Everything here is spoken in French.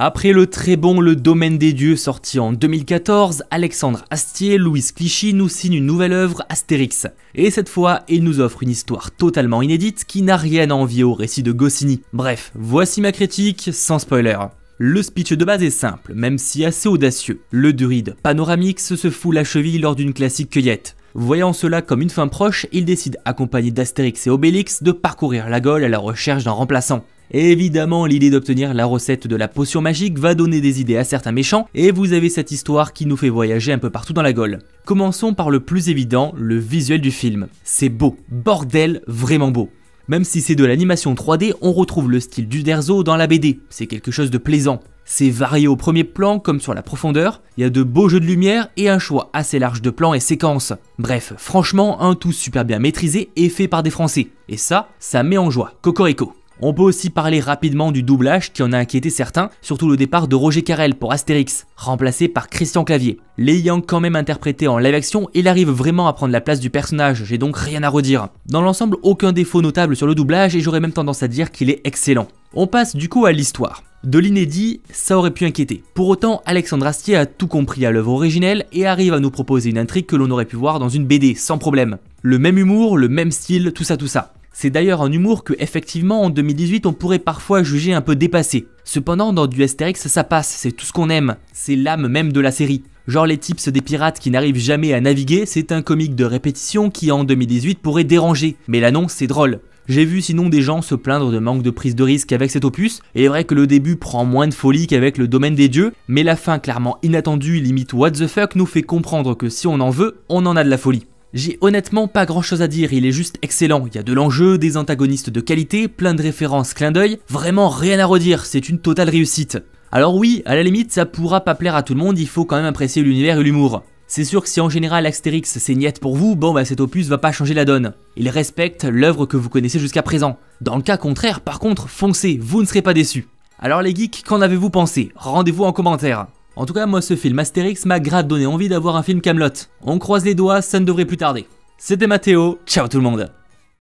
Après le très bon Le Domaine des Dieux sorti en 2014, Alexandre Astier, Louis Clichy nous signe une nouvelle œuvre Astérix. Et cette fois, il nous offre une histoire totalement inédite qui n'a rien à envier au récit de Goscinny. Bref, voici ma critique sans spoiler. Le speech de base est simple, même si assez audacieux. Le duride Panoramix se fout la cheville lors d'une classique cueillette. Voyant cela comme une fin proche, il décide, accompagné d'Astérix et Obélix, de parcourir la Gaule à la recherche d'un remplaçant évidemment, l'idée d'obtenir la recette de la potion magique va donner des idées à certains méchants, et vous avez cette histoire qui nous fait voyager un peu partout dans la Gaule. Commençons par le plus évident, le visuel du film. C'est beau, bordel, vraiment beau. Même si c'est de l'animation 3D, on retrouve le style du Derzo dans la BD, c'est quelque chose de plaisant. C'est varié au premier plan comme sur la profondeur, il y a de beaux jeux de lumière et un choix assez large de plans et séquences. Bref, franchement, un tout super bien maîtrisé et fait par des Français. Et ça, ça met en joie, Cocorico. On peut aussi parler rapidement du doublage qui en a inquiété certains, surtout le départ de Roger Carrel pour Astérix, remplacé par Christian Clavier. L'ayant quand même interprété en live action, il arrive vraiment à prendre la place du personnage, j'ai donc rien à redire. Dans l'ensemble, aucun défaut notable sur le doublage et j'aurais même tendance à dire qu'il est excellent. On passe du coup à l'histoire. De l'inédit, ça aurait pu inquiéter. Pour autant, Alexandre Astier a tout compris à l'œuvre originelle et arrive à nous proposer une intrigue que l'on aurait pu voir dans une BD sans problème. Le même humour, le même style, tout ça, tout ça. C'est d'ailleurs un humour que, effectivement, en 2018, on pourrait parfois juger un peu dépassé. Cependant, dans du Astérix, ça passe, c'est tout ce qu'on aime, c'est l'âme même de la série. Genre les tips des pirates qui n'arrivent jamais à naviguer, c'est un comique de répétition qui en 2018 pourrait déranger. Mais l'annonce, c'est drôle. J'ai vu sinon des gens se plaindre de manque de prise de risque avec cet opus, et il est vrai que le début prend moins de folie qu'avec le domaine des dieux, mais la fin clairement inattendue, limite what the fuck, nous fait comprendre que si on en veut, on en a de la folie. J'ai honnêtement pas grand chose à dire, il est juste excellent, il y a de l'enjeu, des antagonistes de qualité, plein de références, clin d'œil, vraiment rien à redire, c'est une totale réussite. Alors oui, à la limite ça pourra pas plaire à tout le monde, il faut quand même apprécier l'univers et l'humour. C'est sûr que si en général Astérix c'est niette pour vous, bon bah cet opus va pas changer la donne. Il respecte l'œuvre que vous connaissez jusqu'à présent. Dans le cas contraire, par contre, foncez, vous ne serez pas déçus. Alors les geeks, qu'en avez-vous pensé Rendez-vous en commentaire. En tout cas, moi, ce film Astérix m'a grave donné envie d'avoir un film Camelot. On croise les doigts, ça ne devrait plus tarder. C'était Mathéo, ciao tout le monde